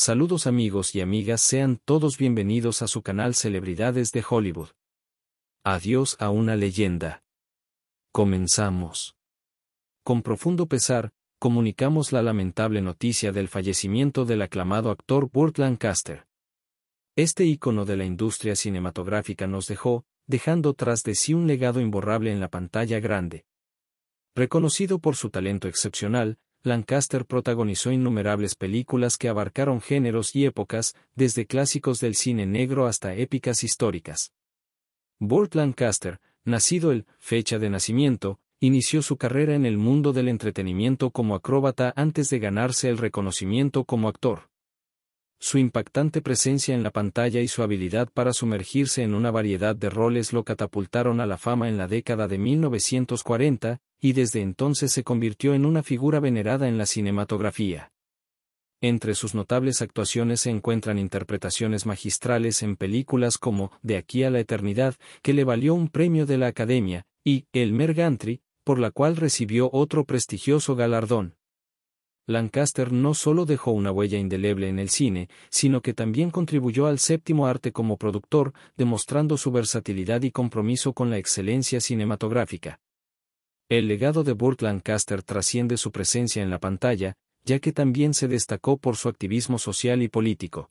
Saludos amigos y amigas, sean todos bienvenidos a su canal Celebridades de Hollywood. Adiós a una leyenda. Comenzamos. Con profundo pesar, comunicamos la lamentable noticia del fallecimiento del aclamado actor Burt Lancaster. Este ícono de la industria cinematográfica nos dejó, dejando tras de sí un legado imborrable en la pantalla grande. Reconocido por su talento excepcional, Lancaster protagonizó innumerables películas que abarcaron géneros y épocas, desde clásicos del cine negro hasta épicas históricas. Burt Lancaster, nacido el fecha de nacimiento, inició su carrera en el mundo del entretenimiento como acróbata antes de ganarse el reconocimiento como actor. Su impactante presencia en la pantalla y su habilidad para sumergirse en una variedad de roles lo catapultaron a la fama en la década de 1940, y desde entonces se convirtió en una figura venerada en la cinematografía. Entre sus notables actuaciones se encuentran interpretaciones magistrales en películas como De aquí a la eternidad, que le valió un premio de la Academia, y El Mergantry, por la cual recibió otro prestigioso galardón. Lancaster no solo dejó una huella indeleble en el cine, sino que también contribuyó al séptimo arte como productor, demostrando su versatilidad y compromiso con la excelencia cinematográfica. El legado de Burt Lancaster trasciende su presencia en la pantalla, ya que también se destacó por su activismo social y político.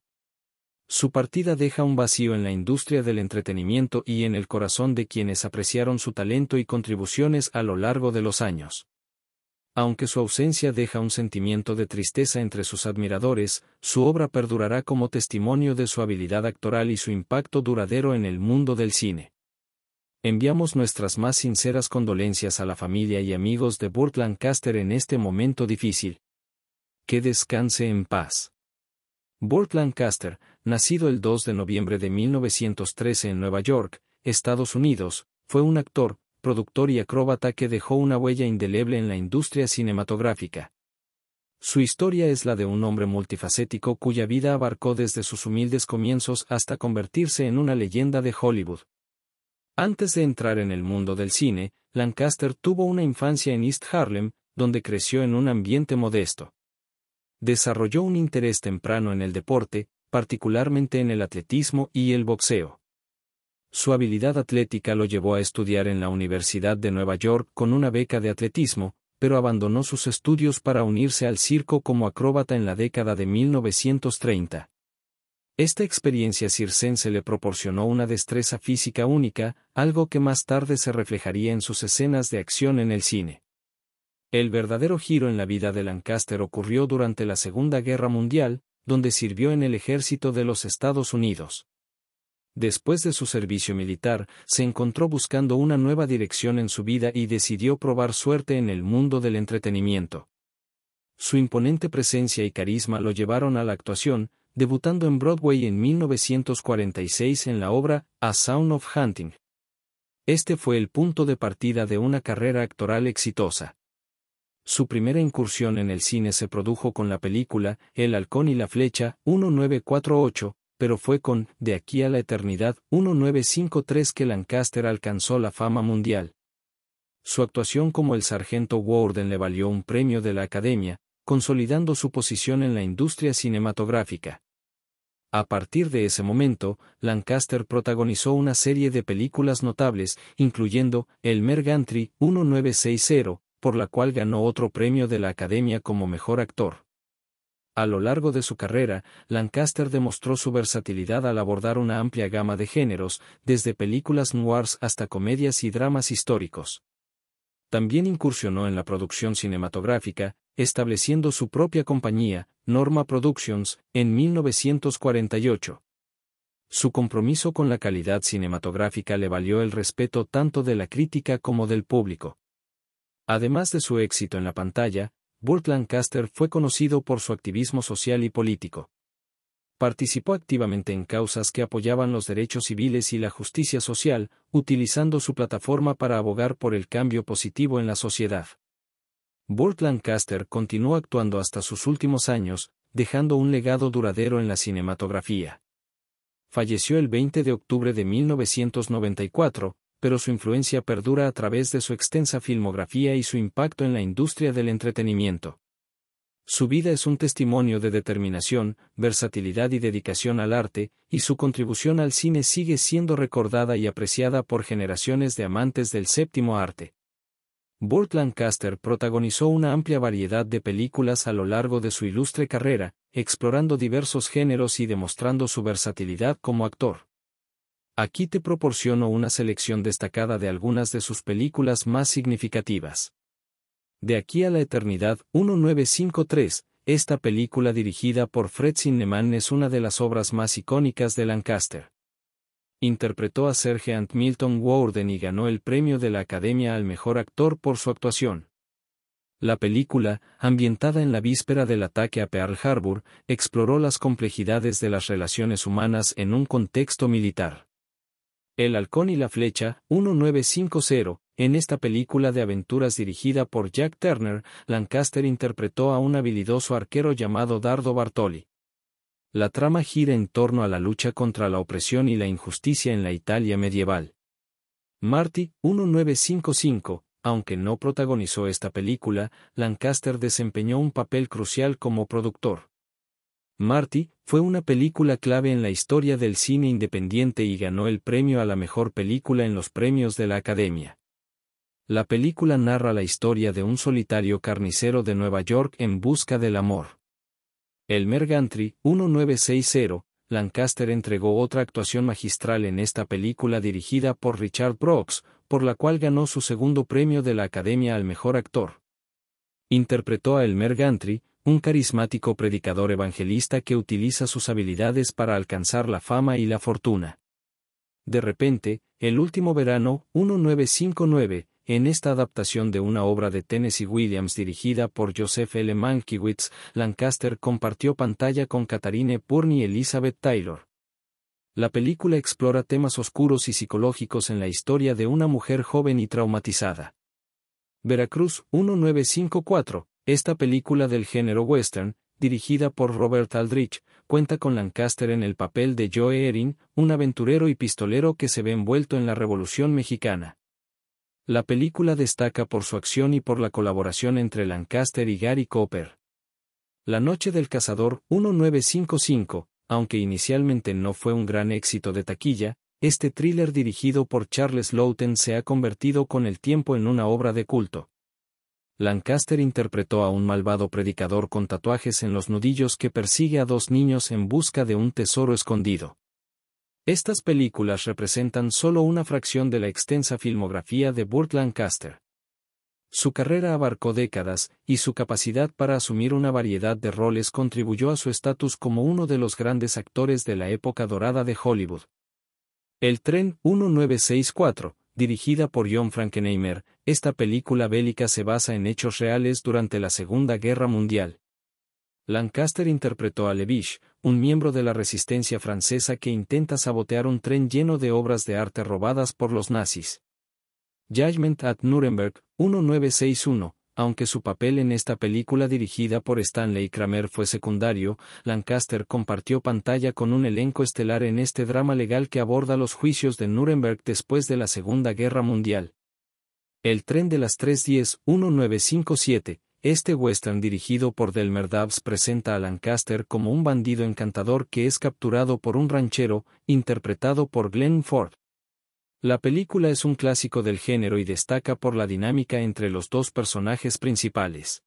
Su partida deja un vacío en la industria del entretenimiento y en el corazón de quienes apreciaron su talento y contribuciones a lo largo de los años aunque su ausencia deja un sentimiento de tristeza entre sus admiradores, su obra perdurará como testimonio de su habilidad actoral y su impacto duradero en el mundo del cine. Enviamos nuestras más sinceras condolencias a la familia y amigos de Burt Lancaster en este momento difícil. Que descanse en paz. Burt Lancaster, nacido el 2 de noviembre de 1913 en Nueva York, Estados Unidos, fue un actor, productor y acróbata que dejó una huella indeleble en la industria cinematográfica. Su historia es la de un hombre multifacético cuya vida abarcó desde sus humildes comienzos hasta convertirse en una leyenda de Hollywood. Antes de entrar en el mundo del cine, Lancaster tuvo una infancia en East Harlem, donde creció en un ambiente modesto. Desarrolló un interés temprano en el deporte, particularmente en el atletismo y el boxeo. Su habilidad atlética lo llevó a estudiar en la Universidad de Nueva York con una beca de atletismo, pero abandonó sus estudios para unirse al circo como acróbata en la década de 1930. Esta experiencia circense le proporcionó una destreza física única, algo que más tarde se reflejaría en sus escenas de acción en el cine. El verdadero giro en la vida de Lancaster ocurrió durante la Segunda Guerra Mundial, donde sirvió en el ejército de los Estados Unidos. Después de su servicio militar, se encontró buscando una nueva dirección en su vida y decidió probar suerte en el mundo del entretenimiento. Su imponente presencia y carisma lo llevaron a la actuación, debutando en Broadway en 1946 en la obra A Sound of Hunting. Este fue el punto de partida de una carrera actoral exitosa. Su primera incursión en el cine se produjo con la película El halcón y la flecha 1948, pero fue con De aquí a la eternidad 1953 que Lancaster alcanzó la fama mundial. Su actuación como el sargento Warden le valió un premio de la Academia, consolidando su posición en la industria cinematográfica. A partir de ese momento, Lancaster protagonizó una serie de películas notables, incluyendo El Mergantry 1960, por la cual ganó otro premio de la Academia como mejor actor. A lo largo de su carrera, Lancaster demostró su versatilidad al abordar una amplia gama de géneros, desde películas noirs hasta comedias y dramas históricos. También incursionó en la producción cinematográfica, estableciendo su propia compañía, Norma Productions, en 1948. Su compromiso con la calidad cinematográfica le valió el respeto tanto de la crítica como del público. Además de su éxito en la pantalla, Burt Lancaster fue conocido por su activismo social y político. Participó activamente en causas que apoyaban los derechos civiles y la justicia social, utilizando su plataforma para abogar por el cambio positivo en la sociedad. Burt Lancaster continuó actuando hasta sus últimos años, dejando un legado duradero en la cinematografía. Falleció el 20 de octubre de 1994, pero su influencia perdura a través de su extensa filmografía y su impacto en la industria del entretenimiento. Su vida es un testimonio de determinación, versatilidad y dedicación al arte, y su contribución al cine sigue siendo recordada y apreciada por generaciones de amantes del séptimo arte. Burt Lancaster protagonizó una amplia variedad de películas a lo largo de su ilustre carrera, explorando diversos géneros y demostrando su versatilidad como actor. Aquí te proporciono una selección destacada de algunas de sus películas más significativas. De aquí a la eternidad 1953, esta película dirigida por Fred Zinnemann es una de las obras más icónicas de Lancaster. Interpretó a Ant Milton Warden y ganó el premio de la Academia al Mejor Actor por su actuación. La película, ambientada en la víspera del ataque a Pearl Harbor, exploró las complejidades de las relaciones humanas en un contexto militar. El halcón y la flecha, 1950, en esta película de aventuras dirigida por Jack Turner, Lancaster interpretó a un habilidoso arquero llamado Dardo Bartoli. La trama gira en torno a la lucha contra la opresión y la injusticia en la Italia medieval. Marty, 1955, aunque no protagonizó esta película, Lancaster desempeñó un papel crucial como productor. Marty, fue una película clave en la historia del cine independiente y ganó el premio a la mejor película en los premios de la Academia. La película narra la historia de un solitario carnicero de Nueva York en busca del amor. El Gantry, 1960, Lancaster entregó otra actuación magistral en esta película dirigida por Richard Brooks, por la cual ganó su segundo premio de la Academia al Mejor Actor. Interpretó a Elmer Gantry, un carismático predicador evangelista que utiliza sus habilidades para alcanzar la fama y la fortuna. De repente, el último verano, 1959, en esta adaptación de una obra de Tennessee Williams dirigida por Joseph L. Mankiewicz, Lancaster compartió pantalla con Katharine Purney y Elizabeth Taylor. La película explora temas oscuros y psicológicos en la historia de una mujer joven y traumatizada. Veracruz 1954, esta película del género western, dirigida por Robert Aldrich, cuenta con Lancaster en el papel de Joe Erin, un aventurero y pistolero que se ve envuelto en la Revolución Mexicana. La película destaca por su acción y por la colaboración entre Lancaster y Gary Cooper. La Noche del Cazador 1955, aunque inicialmente no fue un gran éxito de taquilla, este thriller dirigido por Charles Lowton se ha convertido con el tiempo en una obra de culto. Lancaster interpretó a un malvado predicador con tatuajes en los nudillos que persigue a dos niños en busca de un tesoro escondido. Estas películas representan solo una fracción de la extensa filmografía de Burt Lancaster. Su carrera abarcó décadas, y su capacidad para asumir una variedad de roles contribuyó a su estatus como uno de los grandes actores de la época dorada de Hollywood. El tren 1964, Dirigida por John Frankenheimer, esta película bélica se basa en hechos reales durante la Segunda Guerra Mundial. Lancaster interpretó a Levish, un miembro de la resistencia francesa que intenta sabotear un tren lleno de obras de arte robadas por los nazis. Judgment at Nuremberg, 1961, aunque su papel en esta película dirigida por Stanley Kramer fue secundario, Lancaster compartió pantalla con un elenco estelar en este drama legal que aborda los juicios de Nuremberg después de la Segunda Guerra Mundial. El tren de las 3.10-1957, este western dirigido por Delmer Dabbs presenta a Lancaster como un bandido encantador que es capturado por un ranchero, interpretado por Glenn Ford. La película es un clásico del género y destaca por la dinámica entre los dos personajes principales.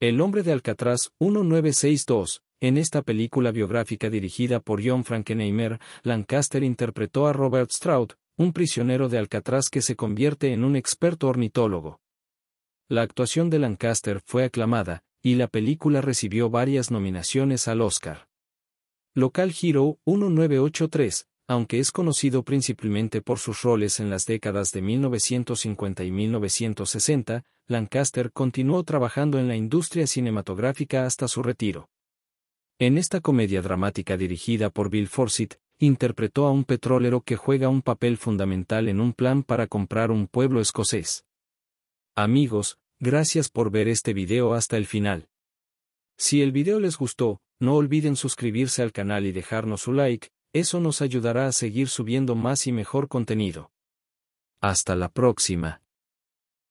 El hombre de Alcatraz 1962, en esta película biográfica dirigida por John Frankenheimer, Lancaster interpretó a Robert Stroud, un prisionero de Alcatraz que se convierte en un experto ornitólogo. La actuación de Lancaster fue aclamada, y la película recibió varias nominaciones al Oscar. Local Hero 1983, aunque es conocido principalmente por sus roles en las décadas de 1950 y 1960, Lancaster continuó trabajando en la industria cinematográfica hasta su retiro. En esta comedia dramática dirigida por Bill Forsyth, interpretó a un petrolero que juega un papel fundamental en un plan para comprar un pueblo escocés. Amigos, gracias por ver este video hasta el final. Si el video les gustó, no olviden suscribirse al canal y dejarnos su like, eso nos ayudará a seguir subiendo más y mejor contenido. Hasta la próxima.